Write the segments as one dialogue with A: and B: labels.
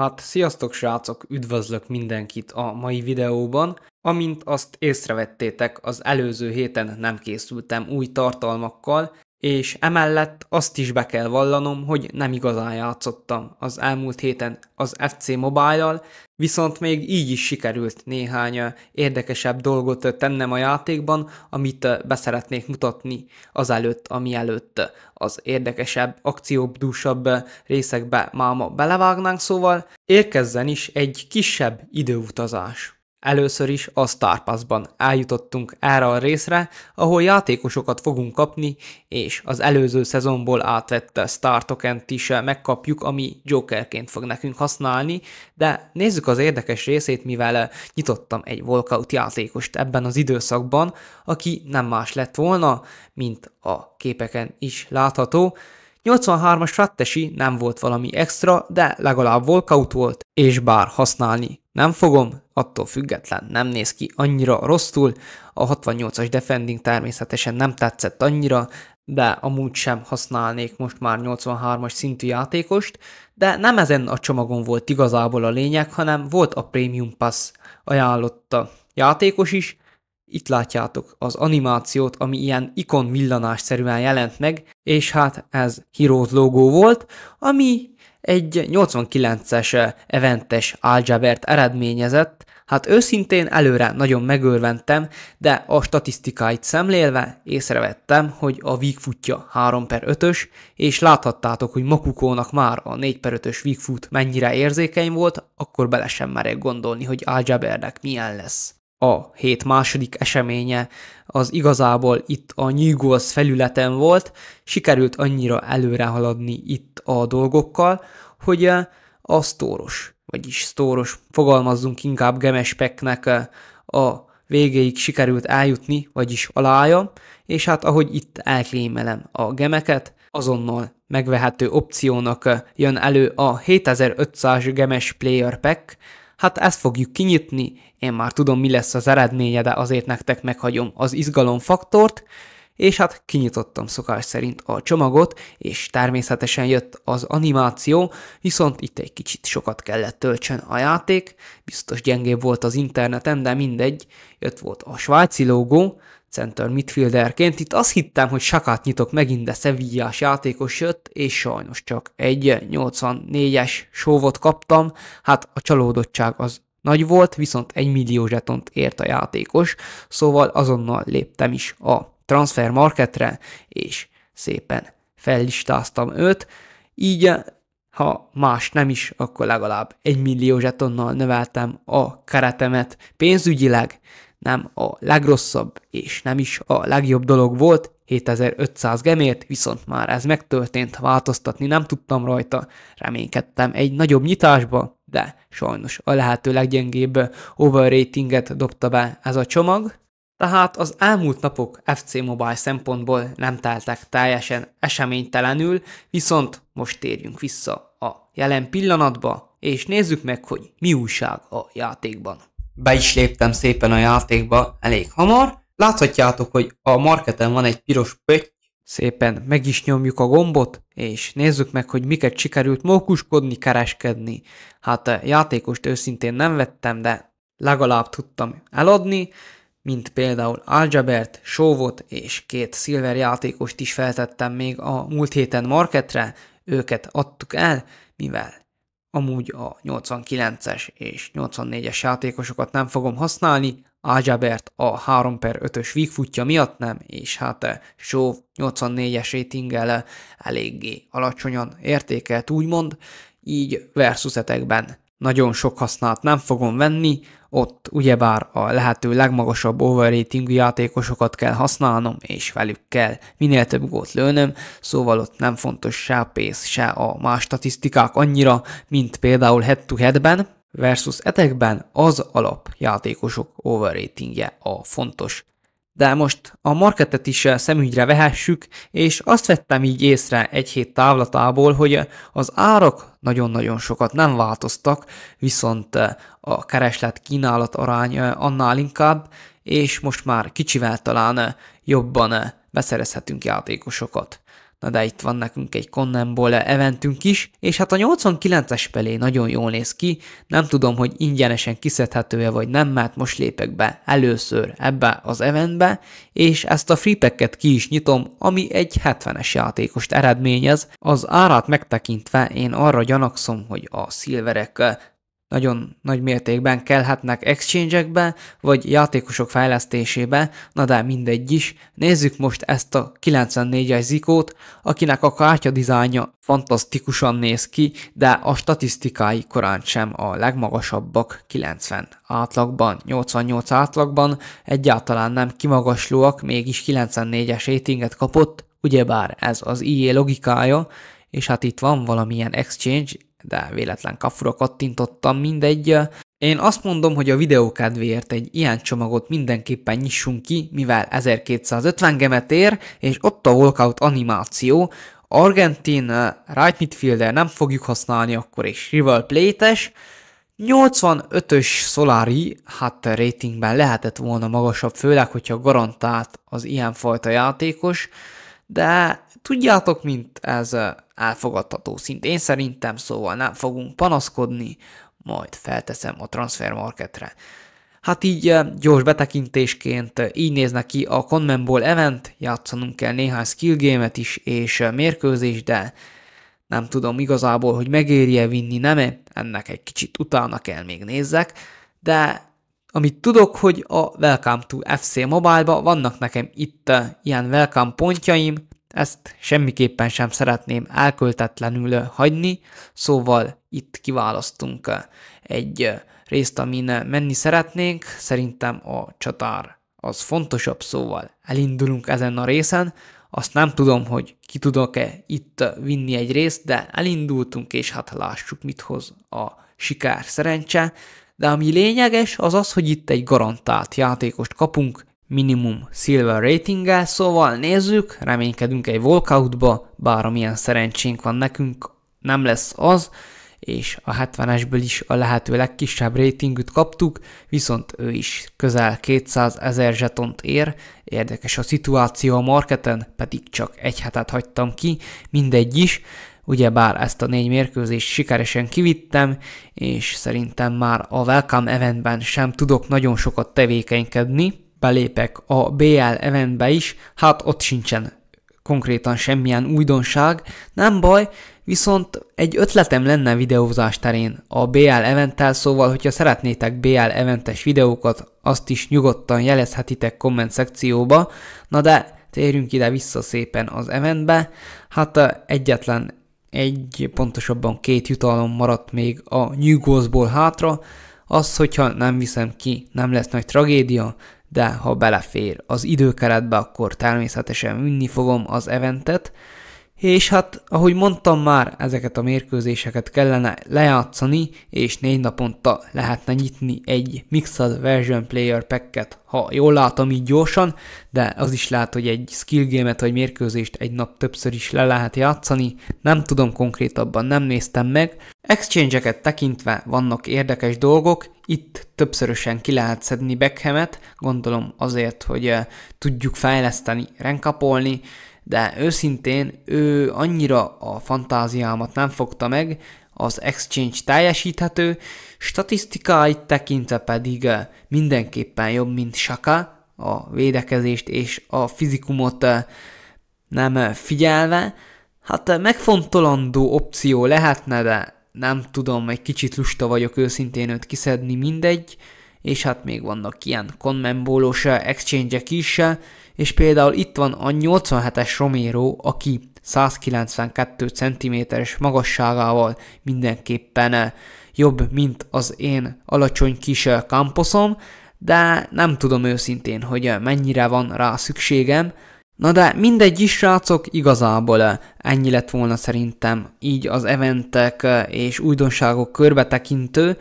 A: Hát, sziasztok srácok, üdvözlök mindenkit a mai videóban. Amint azt észrevettétek, az előző héten nem készültem új tartalmakkal, és emellett azt is be kell vallanom, hogy nem igazán játszottam az elmúlt héten az FC Mobile-al, viszont még így is sikerült néhány érdekesebb dolgot tennem a játékban, amit beszeretnék mutatni azelőtt, ami előtt az érdekesebb, akcióbdúsabb részekbe máma belevágnánk, szóval érkezzen is egy kisebb időutazás. Először is a Star Pass-ban eljutottunk erre a részre, ahol játékosokat fogunk kapni, és az előző szezonból átvett Star token is eh, megkapjuk, ami Jokerként fog nekünk használni, de nézzük az érdekes részét, mivel eh, nyitottam egy Walkout játékost ebben az időszakban, aki nem más lett volna, mint a képeken is látható, 83-as Frattesi nem volt valami extra, de legalább volkout volt, és bár használni nem fogom, attól független nem néz ki annyira rosszul, a 68-as Defending természetesen nem tetszett annyira, de amúgy sem használnék most már 83-as szintű játékost, de nem ezen a csomagon volt igazából a lényeg, hanem volt a Premium Pass ajánlotta játékos is, itt látjátok az animációt, ami ilyen ikon villanásszerűen jelent meg, és hát ez Heroes logó volt, ami egy 89-es eventes algebert eredményezett, Hát őszintén előre nagyon megörventem, de a statisztikáit szemlélve észrevettem, hogy a vígfutja 3 per 5-ös, és láthattátok, hogy Makukónak már a 4 per 5-ös vígfut mennyire érzékeny volt, akkor bele sem merek gondolni, hogy Algebernek milyen lesz a hét második eseménye az igazából itt a Goals felületen volt, sikerült annyira előre haladni itt a dolgokkal, hogy eh, a sztóros, vagyis sztóros, fogalmazzunk inkább gemespeknek eh, a végéig sikerült eljutni, vagyis alája, és hát ahogy itt elklémelem a gemeket, azonnal megvehető opciónak eh, jön elő a 7500 gemes player pack, Hát ezt fogjuk kinyitni, én már tudom mi lesz az eredménye, de azért nektek meghagyom az izgalomfaktort, és hát kinyitottam szokás szerint a csomagot, és természetesen jött az animáció, viszont itt egy kicsit sokat kellett töltsön a játék, biztos gyengébb volt az interneten, de mindegy, jött volt a svájci logó, center midfielderként. Itt azt hittem, hogy sakát nyitok megint, de Sevillás játékos jött, és sajnos csak egy 84-es sóvot kaptam. Hát a csalódottság az nagy volt, viszont egy millió zsetont ért a játékos, szóval azonnal léptem is a transfer marketre, és szépen fellistáztam őt. Így, ha más nem is, akkor legalább egy millió zsetonnal növeltem a keretemet pénzügyileg, nem a legrosszabb és nem is a legjobb dolog volt, 7500 gemért, viszont már ez megtörtént, változtatni nem tudtam rajta, reménykedtem egy nagyobb nyitásba, de sajnos a lehető leggyengébb overratinget dobta be ez a csomag, tehát az elmúlt napok FC Mobile szempontból nem teltek teljesen eseménytelenül, viszont most térjünk vissza a jelen pillanatba, és nézzük meg, hogy mi újság a játékban be is léptem szépen a játékba elég hamar. Láthatjátok, hogy a marketen van egy piros pötty. Szépen meg is nyomjuk a gombot, és nézzük meg, hogy miket sikerült mókuskodni, kereskedni. Hát a eh, játékost őszintén nem vettem, de legalább tudtam eladni, mint például Algebert, Sóvot és két Silver játékost is feltettem még a múlt héten marketre, őket adtuk el, mivel Amúgy a 89-es és 84-es játékosokat nem fogom használni, Ágyabert a 3 per 5-ös vígfutja miatt nem, és hát Show 84-es ratinggel eléggé alacsonyan értékelt úgymond, így versusetekben nagyon sok hasznát nem fogom venni, ott ugyebár a lehető legmagasabb overratingű játékosokat kell használnom, és velük kell minél több gólt lőnöm, szóval ott nem fontos se a pénz, se a más statisztikák annyira, mint például head-to-headben, versus etekben az alap játékosok overratingje a fontos. De most a marketet is szemügyre vehessük, és azt vettem így észre egy hét távlatából, hogy az árak nagyon-nagyon sokat nem változtak, viszont a kereslet-kínálat arány annál inkább, és most már kicsivel talán jobban beszerezhetünk játékosokat. Na de itt van nekünk egy Connenból eventünk is, és hát a 89-es pelé nagyon jól néz ki, nem tudom, hogy ingyenesen kiszedhető-e vagy nem, mert most lépek be először ebbe az eventbe, és ezt a freepacket ki is nyitom, ami egy 70-es játékost eredményez. Az árát megtekintve én arra gyanakszom, hogy a szilverek nagyon nagy mértékben kellhetnek exchange-ekbe, vagy játékosok fejlesztésébe, na de mindegy is. Nézzük most ezt a 94-es zikót, akinek a kártya dizájnja fantasztikusan néz ki, de a statisztikái korán sem a legmagasabbak 90 átlagban, 88 átlagban, egyáltalán nem kimagaslóak, mégis 94-es ratinget kapott, ugyebár ez az IE logikája, és hát itt van valamilyen exchange, de véletlen kafura kattintottam, mindegy. Én azt mondom, hogy a videó egy ilyen csomagot mindenképpen nyissunk ki, mivel 1250 gemet ér, és ott a walkout animáció, Argentin eh, right midfielder nem fogjuk használni, akkor is rival plétes, 85-ös Solari, hát eh, ratingben lehetett volna magasabb, főleg, hogyha garantált az ilyenfajta játékos, de tudjátok, mint ez eh, elfogadható szint. Én szerintem szóval nem fogunk panaszkodni, majd felteszem a transfer marketre. Hát így eh, gyors betekintésként eh, így néznek ki a Conman Bowl event, játszanunk kell néhány skill game is és eh, mérkőzés, de nem tudom igazából, hogy megéri-e vinni, nem -e? Ennek egy kicsit utána kell még nézzek, de amit tudok, hogy a Welcome to FC Mobile-ba vannak nekem itt ilyen welcome pontjaim, ezt semmiképpen sem szeretném elköltetlenül hagyni, szóval itt kiválasztunk egy részt, amin menni szeretnénk. Szerintem a csatár az fontosabb, szóval elindulunk ezen a részen. Azt nem tudom, hogy ki tudok-e itt vinni egy részt, de elindultunk, és hát lássuk, mit hoz a siker szerencse. De ami lényeges, az az, hogy itt egy garantált játékost kapunk, minimum silver ratinggel, szóval nézzük, reménykedünk egy walkoutba, bár amilyen szerencsénk van nekünk, nem lesz az, és a 70-esből is a lehető legkisebb ratingüt kaptuk, viszont ő is közel 200 ezer zsetont ér, érdekes a szituáció a marketen, pedig csak egy hetet hagytam ki, mindegy is, ugyebár ezt a négy mérkőzést sikeresen kivittem, és szerintem már a Welcome Eventben sem tudok nagyon sokat tevékenykedni, belépek a BL eventbe is, hát ott sincsen konkrétan semmilyen újdonság, nem baj, viszont egy ötletem lenne videózás terén a BL eventtel, szóval hogyha szeretnétek BL eventes videókat, azt is nyugodtan jelezhetitek komment szekcióba, na de térjünk ide vissza szépen az eventbe, hát eh, egyetlen egy, pontosabban két jutalom maradt még a New hátra, az, hogyha nem viszem ki, nem lesz nagy tragédia, de ha belefér az időkeretbe, akkor természetesen ünni fogom az eventet, és hát, ahogy mondtam már, ezeket a mérkőzéseket kellene lejátszani, és négy naponta lehetne nyitni egy Mixed Version Player packet, ha jól látom így gyorsan, de az is lehet, hogy egy skill game-et vagy mérkőzést egy nap többször is le lehet játszani, nem tudom konkrétabban, nem néztem meg. Exchange-eket tekintve vannak érdekes dolgok, itt többszörösen ki lehet szedni Beckhamet, gondolom azért, hogy uh, tudjuk fejleszteni, renkapolni, de őszintén ő annyira a fantáziámat nem fogta meg, az exchange teljesíthető, statisztikáit tekintve pedig mindenképpen jobb, mint Saka, a védekezést és a fizikumot nem figyelve. Hát megfontolandó opció lehetne, de nem tudom, egy kicsit lusta vagyok őszintén őt kiszedni mindegy, és hát még vannak ilyen konmembólós exchange-ek is, és például itt van a 87-es Romero, aki 192 cm-es magasságával mindenképpen eh, jobb, mint az én alacsony kis eh, kamposzom, de nem tudom őszintén, hogy eh, mennyire van rá szükségem. Na de mindegy is, srácok, igazából ennyi lett volna szerintem így az eventek és újdonságok körbe tekintő,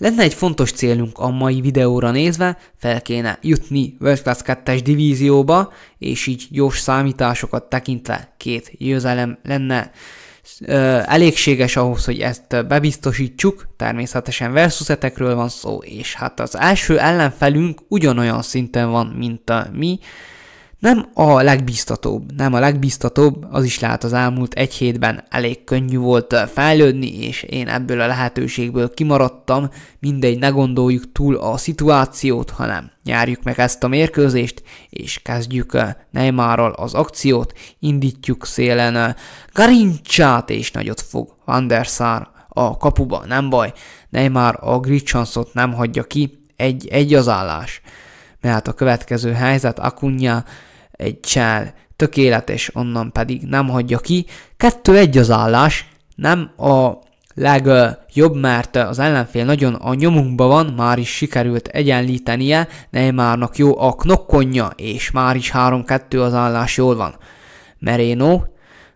A: lenne egy fontos célunk a mai videóra nézve, fel kéne jutni World Class 2-es divízióba, és így gyors számításokat tekintve két győzelem lenne elégséges ahhoz, hogy ezt bebiztosítsuk, természetesen versus van szó, és hát az első ellenfelünk ugyanolyan szinten van, mint a mi, nem a legbiztatóbb, nem a legbiztatóbb, az is lehet az elmúlt egy hétben elég könnyű volt eh, fejlődni, és én ebből a lehetőségből kimaradtam, mindegy, ne gondoljuk túl a szituációt, hanem nyárjuk meg ezt a mérkőzést, és kezdjük eh, Neymarral az akciót, indítjuk szélen eh, Garincsát, és nagyot fog Van der Sar a kapuba, nem baj, Neymar a Grichansot nem hagyja ki, egy, egy az állás. Mert a következő helyzet Akunya egy csel, tökéletes, onnan pedig nem hagyja ki. Kettő egy az állás, nem a legjobb, mert az ellenfél nagyon a nyomunkban van, már is sikerült egyenlítenie, Neymarnak jó a knokkonja, és már is 3-2 az állás jól van. Merino,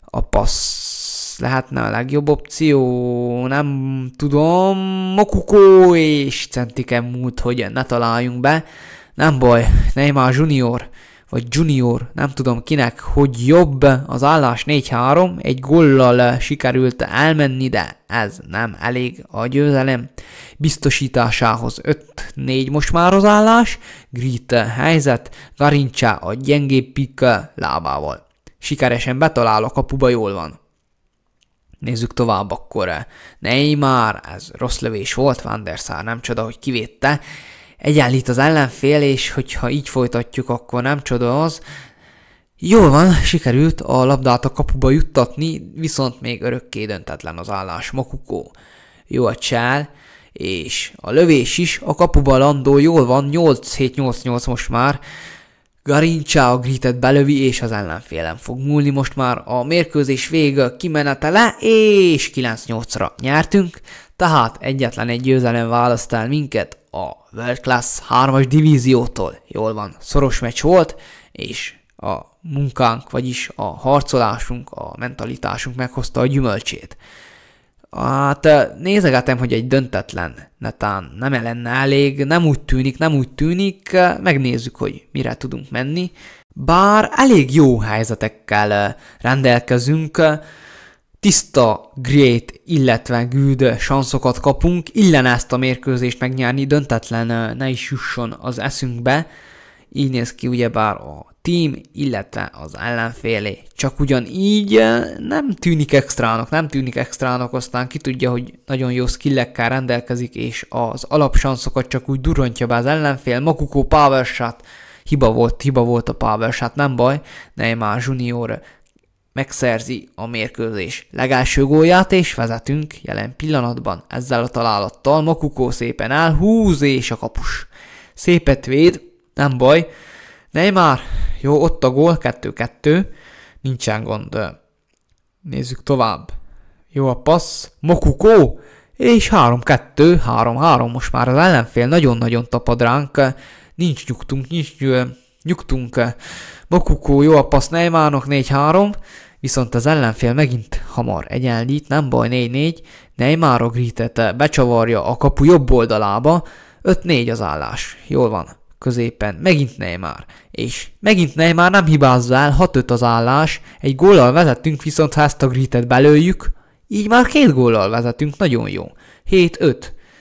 A: a passz lehetne a legjobb opció, nem tudom, Mokukó és Centiken múlt, hogy ne találjunk be. Nem baj, Neymar junior vagy junior, nem tudom kinek, hogy jobb az állás 4-3, egy gollal sikerült elmenni, de ez nem elég a győzelem biztosításához 5-4 most már az állás, Grit helyzet, Garincsa a gyengébb pikk lábával. Sikeresen betalál a kapuba, jól van. Nézzük tovább akkor. Neymar, ez rossz lövés volt, Van der Sar, nem csoda, hogy kivédte egyenlít az ellenfél, és hogyha így folytatjuk, akkor nem csoda az. Jól van, sikerült a labdát a kapuba juttatni, viszont még örökké döntetlen az állás Makukó. Jó a csál, és a lövés is, a kapuba landó jól van, 8-7-8-8 most már, Garincsa a gritet belövi, és az ellenfélem fog múlni most már a mérkőzés vége kimenetele, és 9-8-ra nyertünk, tehát egyetlen egy győzelem választ el minket a World Class 3-as divíziótól. Jól van, szoros meccs volt, és a munkánk, vagyis a harcolásunk, a mentalitásunk meghozta a gyümölcsét. Hát eh, nézegetem, hogy egy döntetlen netán nem lenne elég, nem úgy tűnik, nem úgy tűnik, eh, megnézzük, hogy mire tudunk menni. Bár elég jó helyzetekkel eh, rendelkezünk, tiszta, great, illetve good sanszokat kapunk, illen ezt a mérkőzést megnyerni, döntetlen ne is jusson az eszünkbe. Így néz ki ugyebár a team, illetve az ellenfélé. Csak ugyan így nem tűnik extrának, nem tűnik extrának, aztán ki tudja, hogy nagyon jó skillekkel rendelkezik, és az alapsanszokat csak úgy durrantja be az ellenfél. Makukó power shot, hiba volt, hiba volt a power shot, nem baj, Neymar Junior megszerzi a mérkőzés legelső gólját, és vezetünk jelen pillanatban. Ezzel a találattal Makukó szépen áll, húz és a kapus. Szépet véd, nem baj. Neymar, jó, ott a gól, 2-2, nincsen gond. Nézzük tovább. Jó a passz, Makukó, és 3-2, 3-3, most már az ellenfél nagyon-nagyon tapad ránk, nincs nyugtunk, nincs nyugtunk Nyugtunk. Mokukó jó a passz Neymarnak 4-3, viszont az ellenfél megint hamar egyenlít, nem baj 4-4, Neymárra grítete, becsavarja a kapu jobb oldalába, 5-4 az állás, jól van, középen, megint Neymar, és megint Neymar nem hibázza el, 6-5 az állás, egy góllal vezettünk, viszont ha ezt a grítet belőjük, így már két góllal vezetünk, nagyon jó, 7-5,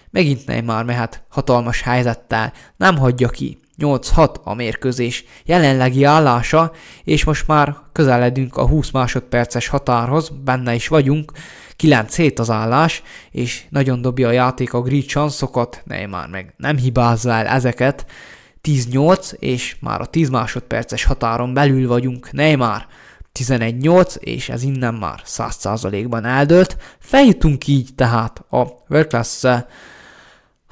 A: megint Neymar mehet hatalmas helyzettel, nem hagyja ki, 8-6 a mérkőzés jelenlegi állása, és most már közeledünk a 20 másodperces határhoz, benne is vagyunk, 9-7 az állás, és nagyon dobja a játék a grid chanszokat, ne már meg nem hibázza el ezeket, 10-8, és már a 10 másodperces határon belül vagyunk, már 11-8, és ez innen már 100%-ban eldőlt. Feljutunk így tehát a World Class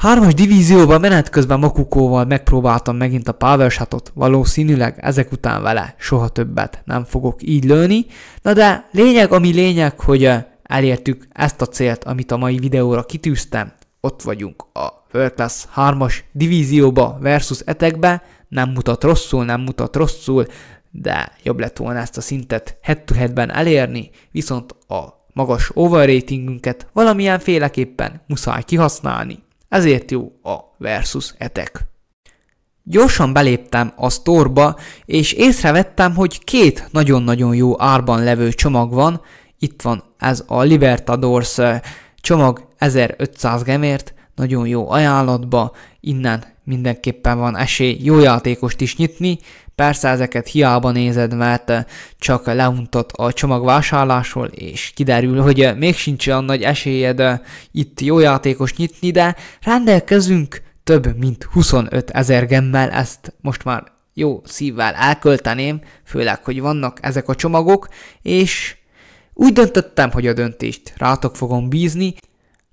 A: Hármas divízióban menet közben Makukóval megpróbáltam megint a power shotot, valószínűleg ezek után vele soha többet nem fogok így lőni, na de lényeg ami lényeg, hogy eh, elértük ezt a célt, amit a mai videóra kitűztem, ott vagyunk a World Class 3-as divízióba versus etekbe, nem mutat rosszul, nem mutat rosszul, de jobb lett volna ezt a szintet head to -head elérni, viszont a magas overratingünket valamilyen féleképpen muszáj kihasználni. Ezért jó a versus etek. Gyorsan beléptem a sztorba, és észrevettem, hogy két nagyon-nagyon jó árban levő csomag van. Itt van ez a Libertadors eh, csomag 1500 gemért, nagyon jó ajánlatba, innen mindenképpen van esély jó játékost is nyitni, persze ezeket hiába nézed, mert eh, csak leuntott a csomagvásárlásról, és kiderül, hogy eh, még sincs olyan nagy esélyed eh, itt jó játékost nyitni, de rendelkezünk több mint 25 ezer gemmel, ezt most már jó szívvel elkölteném, főleg, hogy vannak ezek a csomagok, és úgy döntöttem, hogy a döntést rátok fogom bízni,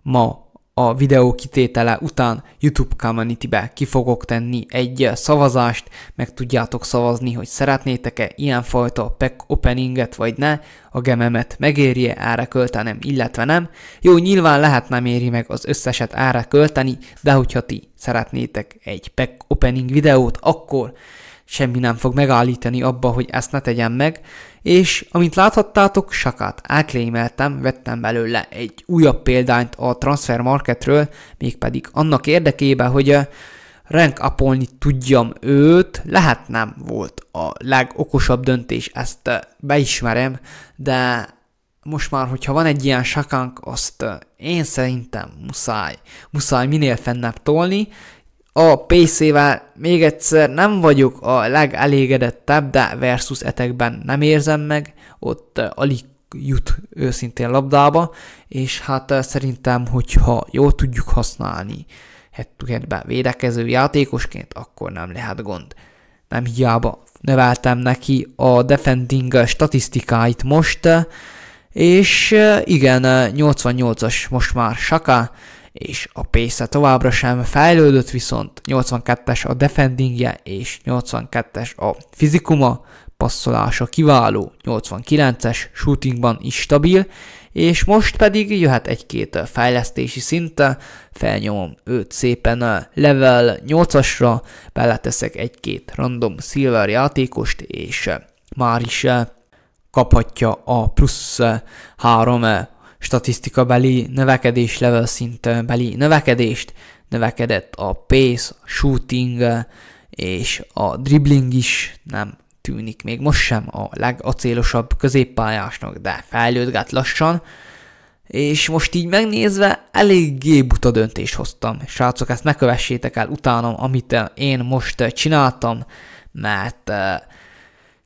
A: ma a videó kitétele után YouTube Community-be ki fogok tenni egy szavazást, meg tudjátok szavazni, hogy szeretnétek-e ilyenfajta pack openinget vagy ne, a gememet megéri-e erre költenem, illetve nem. Jó, nyilván lehet nem éri meg az összeset erre költeni, de hogyha ti szeretnétek egy pack opening videót, akkor semmi nem fog megállítani abba, hogy ezt ne tegyem meg, és amint láthattátok, sakát elklémeltem, vettem belőle egy újabb példányt a Transfer Marketről, mégpedig annak érdekében, hogy eh, rank upolni tudjam őt, lehet nem volt a legokosabb döntés, ezt eh, beismerem, de most már, hogyha van egy ilyen sakánk, azt eh, én szerintem muszáj, muszáj minél fennebb tolni, a PC-vel még egyszer nem vagyok a legelégedettebb, de versus etekben nem érzem meg, ott eh, alig jut őszintén labdába, és hát eh, szerintem, hogyha jól tudjuk használni head védekező játékosként, akkor nem lehet gond. Nem hiába növeltem neki a defending statisztikáit most, eh, és igen, 88-as most már Saka, és a pace továbbra sem fejlődött, viszont 82-es a defendingje és 82-es a fizikuma, passzolása kiváló, 89-es, shootingban is stabil, és most pedig jöhet egy-két fejlesztési szinte, felnyomom őt szépen level 8-asra, beleteszek egy-két random silver játékost, és már is kaphatja a plusz 3 beli növekedés, level beli növekedést, növekedett a pace, a shooting és a dribbling is, nem tűnik még most sem a legacélosabb középpályásnak, de fejlődgett lassan, és most így megnézve eléggé buta döntést hoztam. Srácok, ezt ne kövessétek el utánam, amit én most csináltam, mert uh,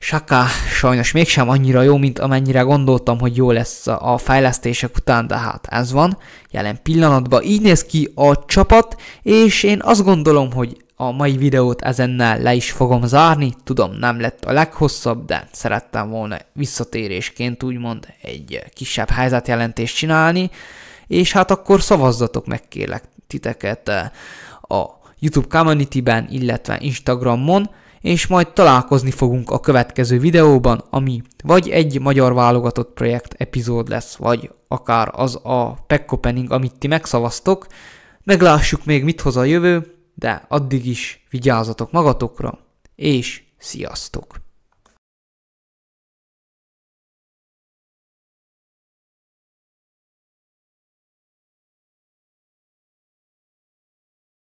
A: Saka sajnos mégsem annyira jó, mint amennyire gondoltam, hogy jó lesz a fejlesztések után, de hát ez van. Jelen pillanatban így néz ki a csapat, és én azt gondolom, hogy a mai videót ezennel le is fogom zárni. Tudom, nem lett a leghosszabb, de szerettem volna visszatérésként úgymond egy kisebb helyzetjelentést csinálni, és hát akkor szavazzatok meg kérlek titeket eh, a YouTube community-ben, illetve Instagramon, és majd találkozni fogunk a következő videóban, ami vagy egy magyar válogatott projekt epizód lesz, vagy akár az a opening, amit ti megszavaztok. Meglássuk még mit hoz a jövő, de addig is vigyázzatok magatokra, és sziasztok!